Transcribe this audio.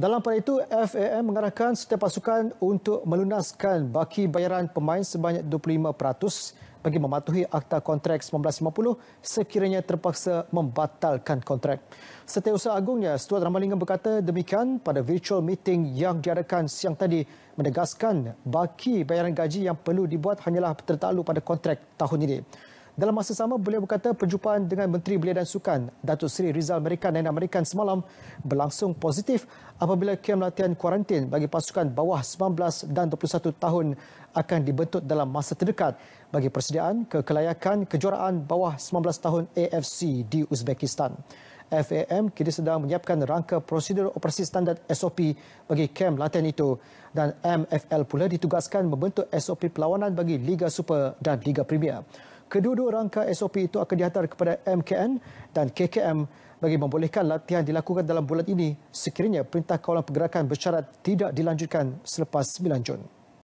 Dalam pada itu, FAM mengarahkan setiap pasukan untuk melunaskan baki bayaran pemain sebanyak 25% bagi mematuhi Akta Kontrak 1950 sekiranya terpaksa membatalkan kontrak. Setiausaha agungnya, Stuart Ramalingam berkata demikian pada virtual meeting yang diadakan siang tadi menegaskan baki bayaran gaji yang perlu dibuat hanyalah tertaklu pada kontrak tahun ini. Dalam masa sama, beliau berkata perjumpaan dengan Menteri Belia dan Sukan, Datuk Seri Rizal Amerikan dan Amerikan semalam berlangsung positif apabila kem latihan kuarantin bagi pasukan bawah 19 dan 21 tahun akan dibentuk dalam masa terdekat bagi persediaan kekelayakan kejuaraan bawah 19 tahun AFC di Uzbekistan. FAM kini sedang menyiapkan rangka prosedur operasi standard SOP bagi kem latihan itu dan MFL pula ditugaskan membentuk SOP perlawanan bagi Liga Super dan Liga Premier. Kedua-dua rangka SOP itu akan dihantar kepada MKN dan KKM bagi membolehkan latihan dilakukan dalam bulan ini sekiranya Perintah Kawalan Pergerakan bersyarat tidak dilanjutkan selepas 9 Jun.